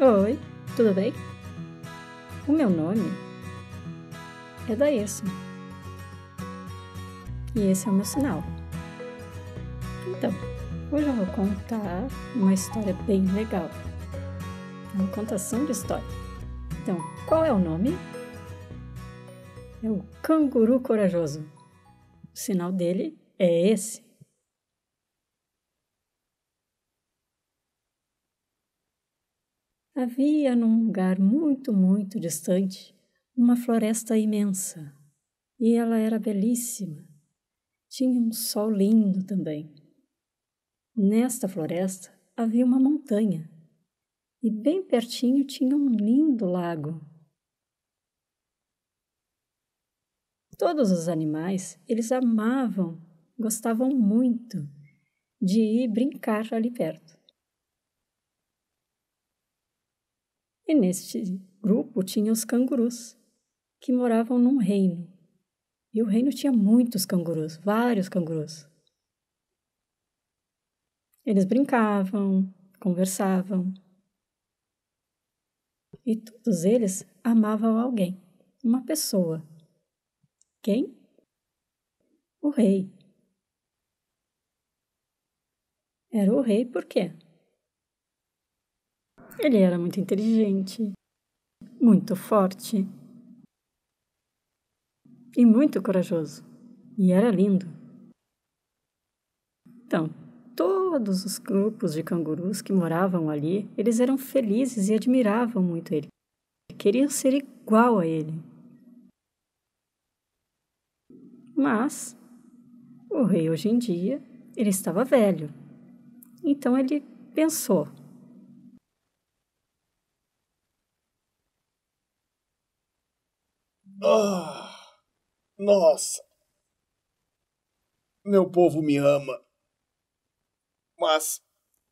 Oi, tudo bem? O meu nome é Daesso. E esse é o meu sinal. Então, hoje eu vou contar uma história bem legal. É uma contação de história. Então, qual é o nome? É o canguru corajoso. O sinal dele é esse. Havia num lugar muito, muito distante uma floresta imensa e ela era belíssima. Tinha um sol lindo também. Nesta floresta havia uma montanha e bem pertinho tinha um lindo lago. Todos os animais eles amavam, gostavam muito de ir brincar ali perto. E neste grupo tinha os cangurus, que moravam num reino. E o reino tinha muitos cangurus, vários cangurus. Eles brincavam, conversavam. E todos eles amavam alguém, uma pessoa. Quem? O rei. Era o rei por quê? Ele era muito inteligente, muito forte e muito corajoso. E era lindo. Então, todos os grupos de cangurus que moravam ali, eles eram felizes e admiravam muito ele. Queriam ser igual a ele. Mas o rei hoje em dia, ele estava velho. Então ele pensou: Ah, nossa! Meu povo me ama. Mas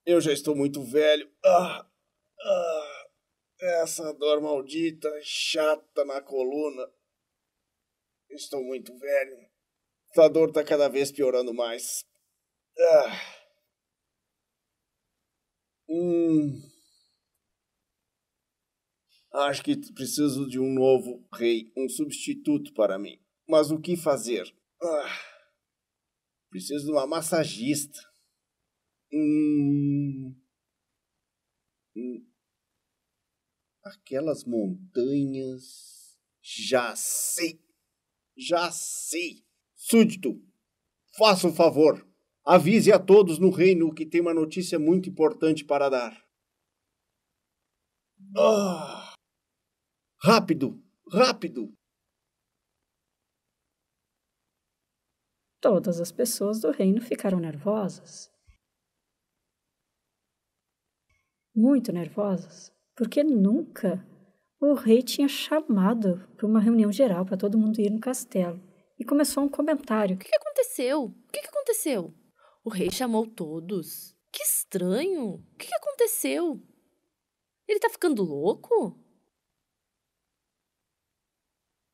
eu já estou muito velho. Ah, ah, essa dor maldita, chata na coluna. Estou muito velho. A dor está cada vez piorando mais. Ah. Hum. Acho que preciso de um novo rei, um substituto para mim. Mas o que fazer? Ah. Preciso de uma massagista. Hum. hum, aquelas montanhas. Já sei! Já sei! Súdito, faça o um favor! Avise a todos no reino que tem uma notícia muito importante para dar. Ah! Rápido! Rápido! Todas as pessoas do reino ficaram nervosas muito nervosas porque nunca o rei tinha chamado para uma reunião geral para todo mundo ir no castelo. E começou um comentário: O que, aconteceu? O que, aconteceu? O rei chamou todos. Que estranho! O que, aconteceu? Ele está ficando louco?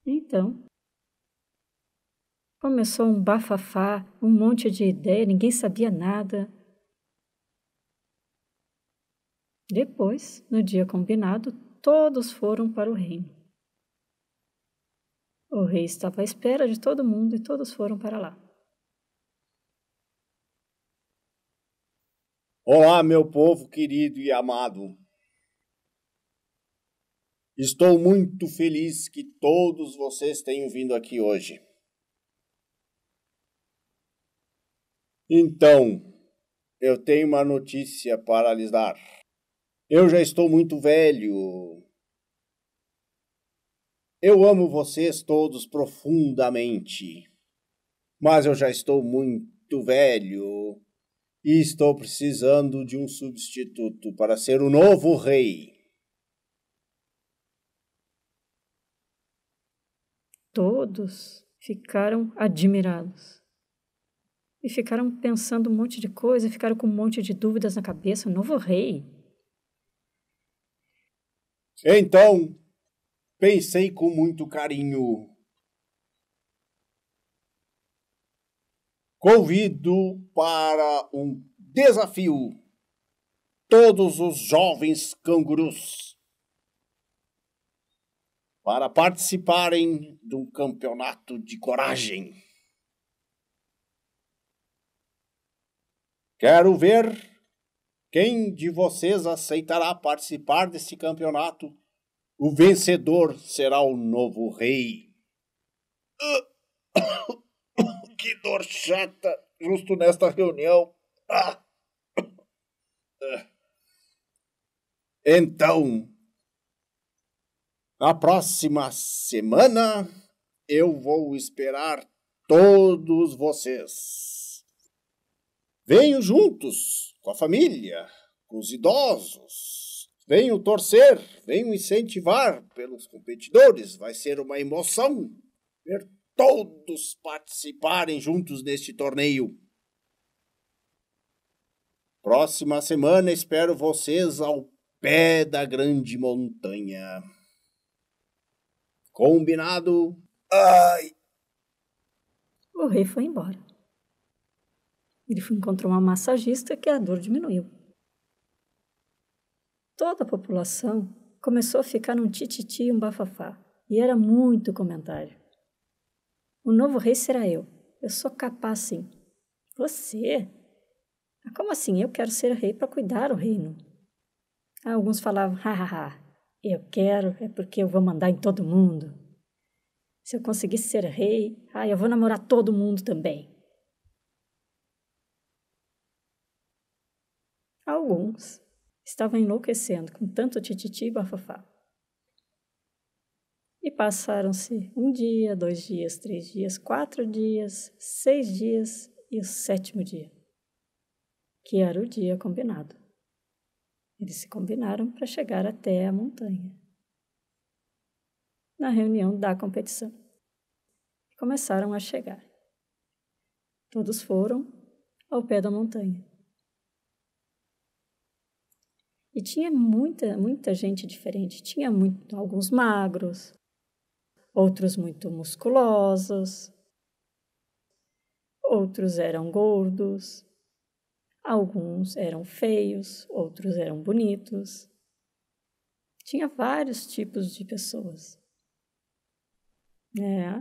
Então, começou um bafafá, um monte de ideia, ninguém sabia nada. Depois, no dia combinado, todos foram para o reino. O rei estava à espera de todo mundo e todos foram para lá. Olá, meu povo querido e amado. Estou muito feliz que todos vocês tenham vindo aqui hoje. Então, eu tenho uma notícia para lhes dar. Eu já estou muito velho. Eu amo vocês todos profundamente, mas eu já estou muito velho e estou precisando de um substituto para ser o novo rei. Todos ficaram admirados. E ficaram pensando um monte de coisa, ficaram com um monte de dúvidas na cabeça. O novo rei? Então, pensei com muito carinho. Convido para um desafio todos os jovens cangurus para participarem do campeonato de coragem. Quero ver quem de vocês aceitará participar deste campeonato? O vencedor será o novo rei. Que dor chata, justo nesta reunião. Então, na próxima semana, eu vou esperar todos vocês. Venham juntos! com a família, com os idosos. Venham torcer, venham incentivar pelos competidores, vai ser uma emoção ver todos participarem juntos neste torneio. Próxima semana espero vocês ao pé da grande montanha. Combinado? Ai! O rei foi embora. Ele encontrou uma massagista que a dor diminuiu. Toda a população começou a ficar num tititi e um bafafá, e era muito comentário. O novo rei será eu. Eu sou capaz, sim. Você? Ah, como assim? Eu quero ser rei para cuidar o reino. Ah, alguns falavam, hahaha, eu quero é porque eu vou mandar em todo mundo. Se eu conseguisse ser rei, ah, eu vou namorar todo mundo também. Alguns estavam enlouquecendo com tanto tititi e bafafá. E passaram-se um dia, dois dias, três dias, quatro dias, seis dias e o sétimo dia, que era o dia combinado. Eles se combinaram para chegar até a montanha. Na reunião da competição. Começaram a chegar. Todos foram ao pé da montanha. E tinha muita, muita gente diferente. Tinha muito, alguns magros, outros muito musculosos, outros eram gordos, alguns eram feios, outros eram bonitos. Tinha vários tipos de pessoas. É,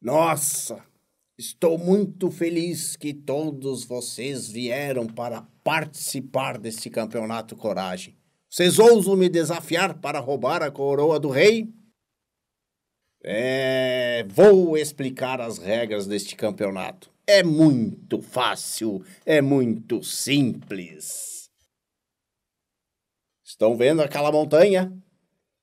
Nossa, estou muito feliz que todos vocês vieram para participar deste campeonato Coragem. Vocês ousam me desafiar para roubar a coroa do rei? É, vou explicar as regras deste campeonato. É muito fácil, é muito simples. Estão vendo aquela montanha?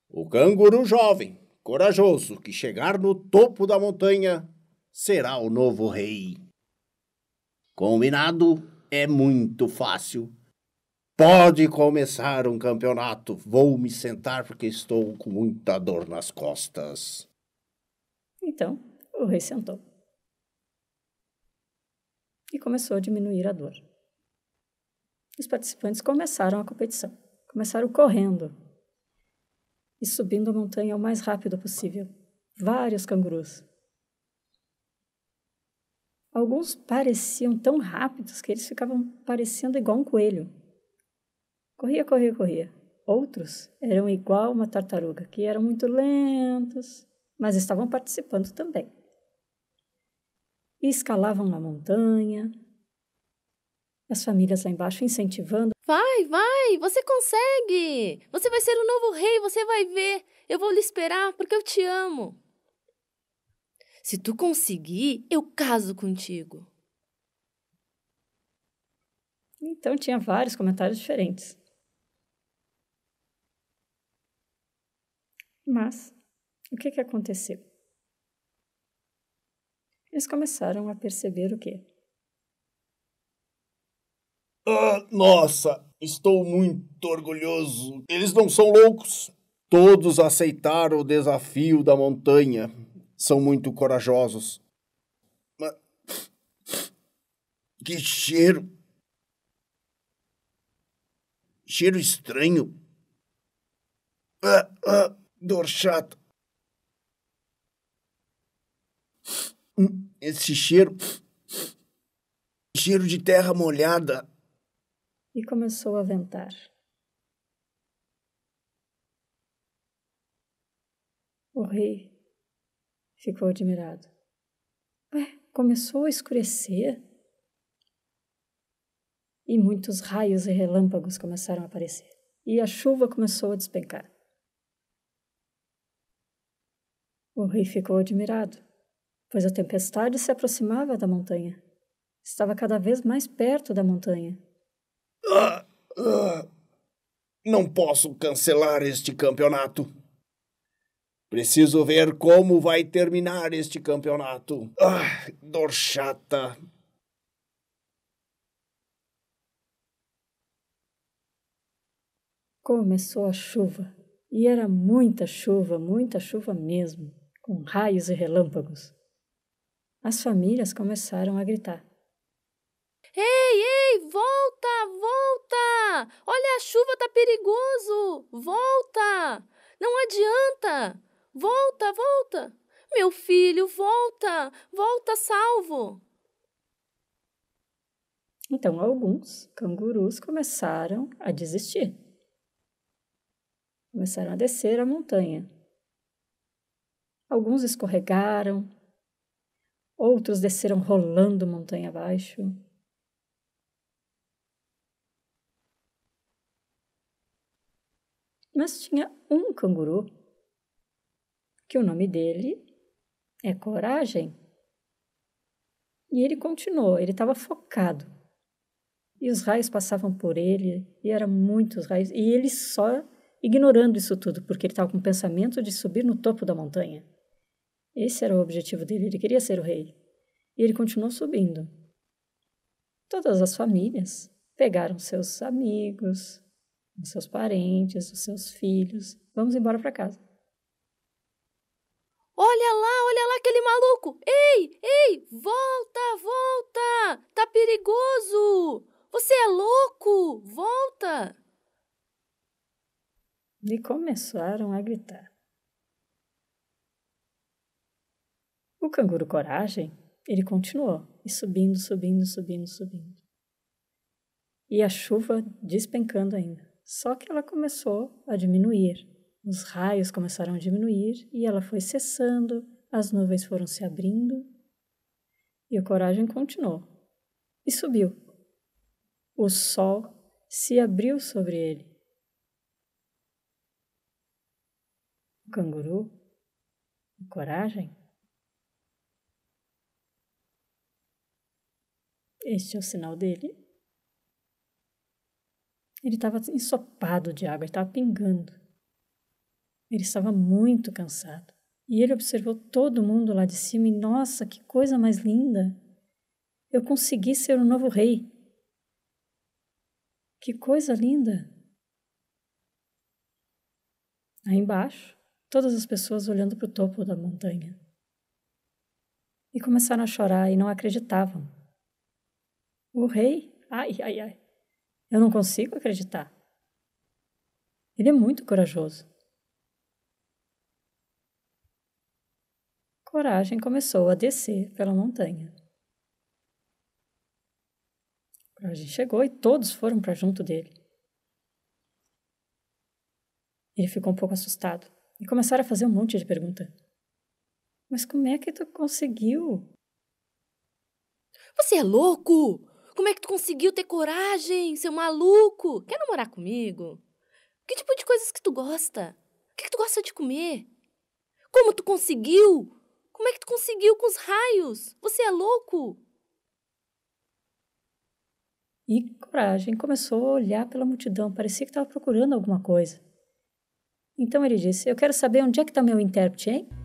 O canguru jovem corajoso que chegar no topo da montanha será o novo rei. Combinado é muito fácil. Pode começar um campeonato. Vou me sentar porque estou com muita dor nas costas. Então, o rei sentou. E começou a diminuir a dor. Os participantes começaram a competição. Começaram correndo, e subindo a montanha o mais rápido possível. Vários cangurus. Alguns pareciam tão rápidos que eles ficavam parecendo igual um coelho. Corria, corria, corria. Outros eram igual uma tartaruga, que eram muito lentos, mas estavam participando também. E escalavam a montanha, as famílias lá embaixo incentivando. Vai, vai, você consegue! Você vai ser o novo rei, você vai ver! Eu vou lhe esperar porque eu te amo! Se tu conseguir, eu caso contigo. Então tinha vários comentários diferentes. Mas o que, que aconteceu? Eles começaram a perceber o quê? Ah, nossa, estou muito orgulhoso. Eles não são loucos. Todos aceitaram o desafio da montanha. São muito corajosos. Mas... Que cheiro! Cheiro estranho. Ah, ah, dor chata. Hum, esse cheiro. Cheiro de terra molhada e começou a ventar. O rei ficou admirado. Ué, começou a escurecer e muitos raios e relâmpagos começaram a aparecer, e a chuva começou a despencar. O rei ficou admirado, pois a tempestade se aproximava da montanha. Estava cada vez mais perto da montanha não posso cancelar este campeonato. Preciso ver como vai terminar este campeonato. Ah, dor chata. Começou a chuva. E era muita chuva, muita chuva mesmo, com raios e relâmpagos. As famílias começaram a gritar. Ei, ei, volta, volta! Olha, a chuva tá perigoso! Volta! Não adianta! Volta, volta! Meu filho, volta! Volta salvo! Então, alguns cangurus começaram a desistir. Começaram a descer a montanha. Alguns escorregaram, outros desceram rolando montanha abaixo. mas tinha um canguru, que o nome dele é Coragem. E ele continuou, ele estava focado. E os raios passavam por ele, e eram muitos raios, e ele só ignorando isso tudo, porque ele estava com o pensamento de subir no topo da montanha. Esse era o objetivo dele, ele queria ser o rei. E ele continuou subindo. Todas as famílias pegaram seus amigos, os seus parentes, os seus filhos. Vamos embora para casa. Olha lá, olha lá aquele maluco! Ei, ei, volta, volta! Tá perigoso! Você é louco! Volta! E começaram a gritar. O canguru coragem, ele continuou, e subindo, subindo, subindo, subindo. E a chuva despencando ainda. Só que ela começou a diminuir. Os raios começaram a diminuir e ela foi cessando, as nuvens foram se abrindo e o coragem continuou e subiu. O sol se abriu sobre ele. O canguru, o coragem. Este é o sinal dele ele estava ensopado de água, estava pingando. Ele estava muito cansado. E ele observou todo mundo lá de cima e, nossa, que coisa mais linda! Eu consegui ser o um novo rei. Que coisa linda! Aí embaixo, todas as pessoas olhando para o topo da montanha. E começaram a chorar e não acreditavam. O rei? Ai, ai, ai. Eu não consigo acreditar. Ele é muito corajoso. Coragem começou a descer pela montanha. Coragem chegou e todos foram para junto dele. Ele ficou um pouco assustado e começaram a fazer um monte de pergunta. Mas como é que tu conseguiu? Você é louco? Como é que tu conseguiu ter coragem, seu maluco? Quer namorar comigo? Que tipo de coisas que tu gosta? O que, que tu gosta de comer? Como tu conseguiu? Como é que tu conseguiu com os raios? Você é louco? E coragem começou a olhar pela multidão, parecia que estava procurando alguma coisa. Então ele disse: Eu quero saber onde é que está meu intérprete, hein?